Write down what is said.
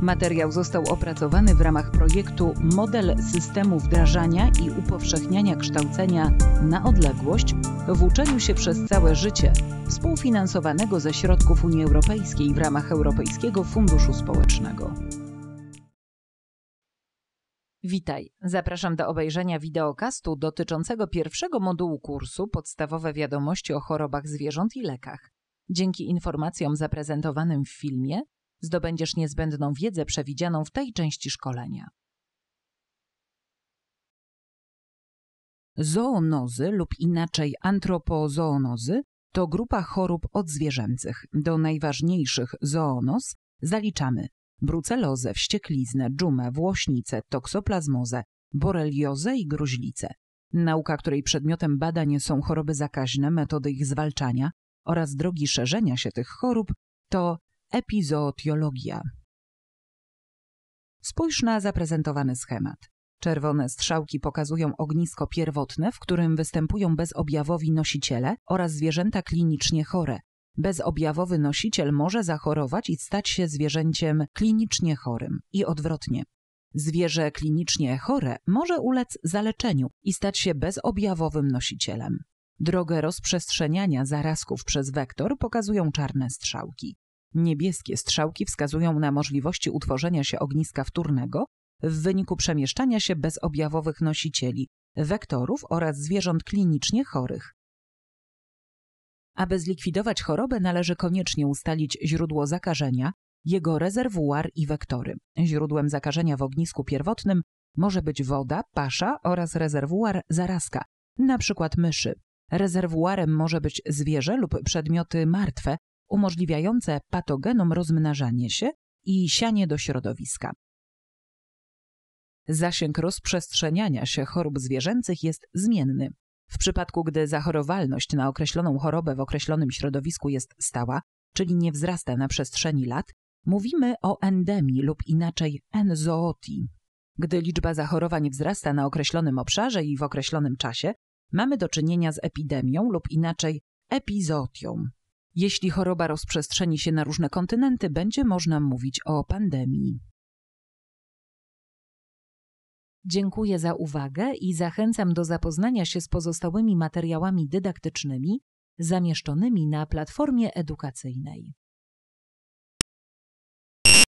Materiał został opracowany w ramach projektu Model systemu wdrażania i upowszechniania kształcenia na odległość w uczeniu się przez całe życie, współfinansowanego ze środków Unii Europejskiej w ramach Europejskiego Funduszu Społecznego. Witaj, zapraszam do obejrzenia wideokastu dotyczącego pierwszego modułu kursu Podstawowe wiadomości o chorobach zwierząt i lekach. Dzięki informacjom zaprezentowanym w filmie Zdobędziesz niezbędną wiedzę przewidzianą w tej części szkolenia. Zoonozy lub inaczej antropozoonozy to grupa chorób odzwierzęcych. Do najważniejszych zoonoz zaliczamy brucelozę, wściekliznę, dżumę, włośnicę, toksoplazmozę, boreliozę i gruźlicę. Nauka, której przedmiotem badań są choroby zakaźne, metody ich zwalczania oraz drogi szerzenia się tych chorób, to Epizootiologia. Spójrz na zaprezentowany schemat. Czerwone strzałki pokazują ognisko pierwotne, w którym występują bezobjawowi nosiciele oraz zwierzęta klinicznie chore. Bezobjawowy nosiciel może zachorować i stać się zwierzęciem klinicznie chorym i odwrotnie. Zwierzę klinicznie chore może ulec zaleczeniu i stać się bezobjawowym nosicielem. Drogę rozprzestrzeniania zarazków przez wektor pokazują czarne strzałki. Niebieskie strzałki wskazują na możliwości utworzenia się ogniska wtórnego w wyniku przemieszczania się bezobjawowych nosicieli, wektorów oraz zwierząt klinicznie chorych. Aby zlikwidować chorobę, należy koniecznie ustalić źródło zakażenia, jego rezerwuar i wektory. Źródłem zakażenia w ognisku pierwotnym może być woda, pasza oraz rezerwuar zarazka, np. myszy. Rezerwuarem może być zwierzę lub przedmioty martwe, umożliwiające patogenom rozmnażanie się i sianie do środowiska. Zasięg rozprzestrzeniania się chorób zwierzęcych jest zmienny. W przypadku, gdy zachorowalność na określoną chorobę w określonym środowisku jest stała, czyli nie wzrasta na przestrzeni lat, mówimy o endemii lub inaczej enzootii. Gdy liczba zachorowań wzrasta na określonym obszarze i w określonym czasie, mamy do czynienia z epidemią lub inaczej epizotią. Jeśli choroba rozprzestrzeni się na różne kontynenty, będzie można mówić o pandemii. Dziękuję za uwagę i zachęcam do zapoznania się z pozostałymi materiałami dydaktycznymi zamieszczonymi na platformie edukacyjnej.